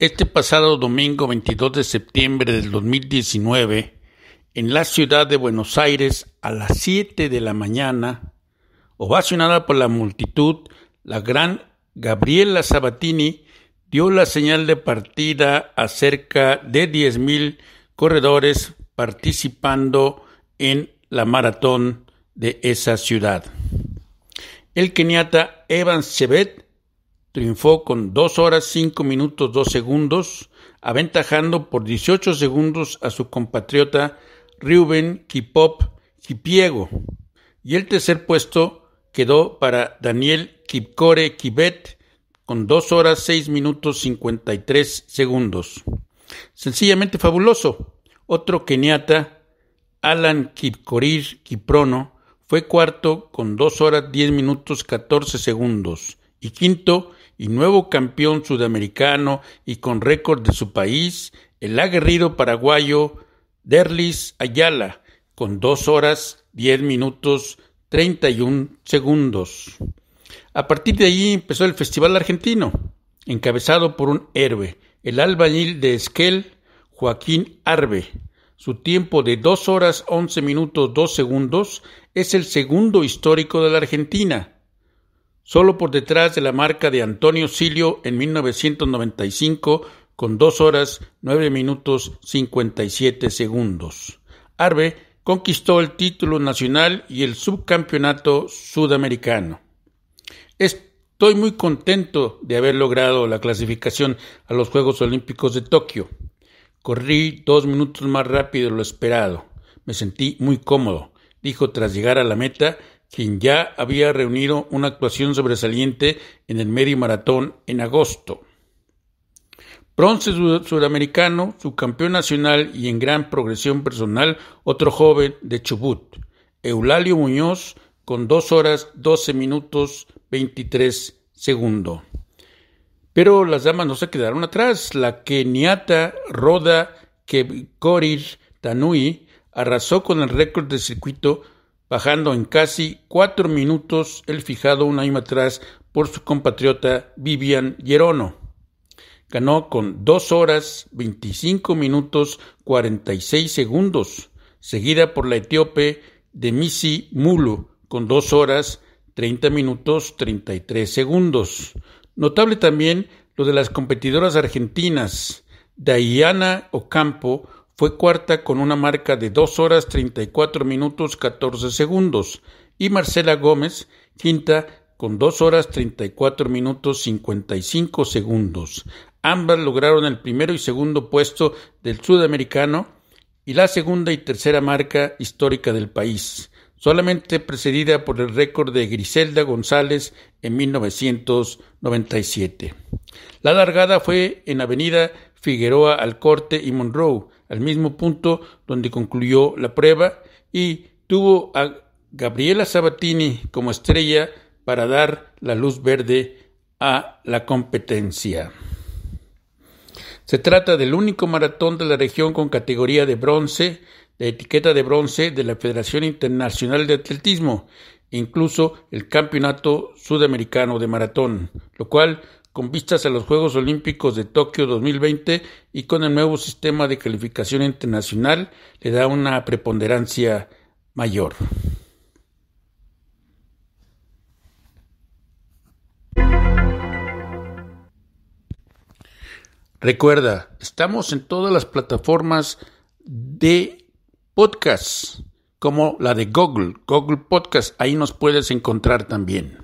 Este pasado domingo 22 de septiembre del 2019, en la ciudad de Buenos Aires, a las 7 de la mañana, ovacionada por la multitud, la gran Gabriela Sabatini dio la señal de partida a cerca de 10.000 corredores participando en la maratón de esa ciudad. El keniata Evan Chebet triunfó con 2 horas 5 minutos 2 segundos, aventajando por 18 segundos a su compatriota Ruben Kipop Kipiego. Y el tercer puesto quedó para Daniel Kipcore Kibet con 2 horas 6 minutos 53 segundos. Sencillamente fabuloso. Otro keniata, Alan Kipkorir Kiprono, fue cuarto con 2 horas 10 minutos 14 segundos y quinto y nuevo campeón sudamericano y con récord de su país, el aguerrido paraguayo Derlis Ayala, con 2 horas 10 minutos 31 segundos. A partir de allí empezó el Festival Argentino, encabezado por un héroe, el albañil de Esquel, Joaquín Arbe. Su tiempo de 2 horas 11 minutos 2 segundos es el segundo histórico de la Argentina, solo por detrás de la marca de Antonio Silio en 1995 con 2 horas 9 minutos 57 segundos. Arbe conquistó el título nacional y el subcampeonato sudamericano. Estoy muy contento de haber logrado la clasificación a los Juegos Olímpicos de Tokio. Corrí dos minutos más rápido de lo esperado. Me sentí muy cómodo, dijo tras llegar a la meta quien ya había reunido una actuación sobresaliente en el medio Maratón en agosto. Bronce sudamericano, subcampeón nacional y en gran progresión personal, otro joven de Chubut, Eulalio Muñoz, con 2 horas 12 minutos 23 segundos. Pero las damas no se quedaron atrás. La keniata Roda Kevkorir Tanui arrasó con el récord de circuito bajando en casi cuatro minutos el fijado un año atrás por su compatriota Vivian Gerono. Ganó con 2 horas 25 minutos 46 segundos, seguida por la etíope Demisi Mulu con 2 horas 30 minutos 33 segundos. Notable también lo de las competidoras argentinas, Diana Ocampo fue cuarta con una marca de 2 horas 34 minutos 14 segundos y Marcela Gómez quinta con 2 horas 34 minutos 55 segundos. Ambas lograron el primero y segundo puesto del sudamericano y la segunda y tercera marca histórica del país, solamente precedida por el récord de Griselda González en 1997. La largada fue en Avenida Figueroa al corte y Monroe, al mismo punto donde concluyó la prueba, y tuvo a Gabriela Sabatini como estrella para dar la luz verde a la competencia. Se trata del único maratón de la región con categoría de bronce, de etiqueta de bronce de la Federación Internacional de Atletismo, incluso el Campeonato Sudamericano de Maratón, lo cual, con vistas a los Juegos Olímpicos de Tokio 2020 y con el nuevo sistema de calificación internacional, le da una preponderancia mayor. Recuerda, estamos en todas las plataformas de podcast como la de Google, Google Podcast. Ahí nos puedes encontrar también.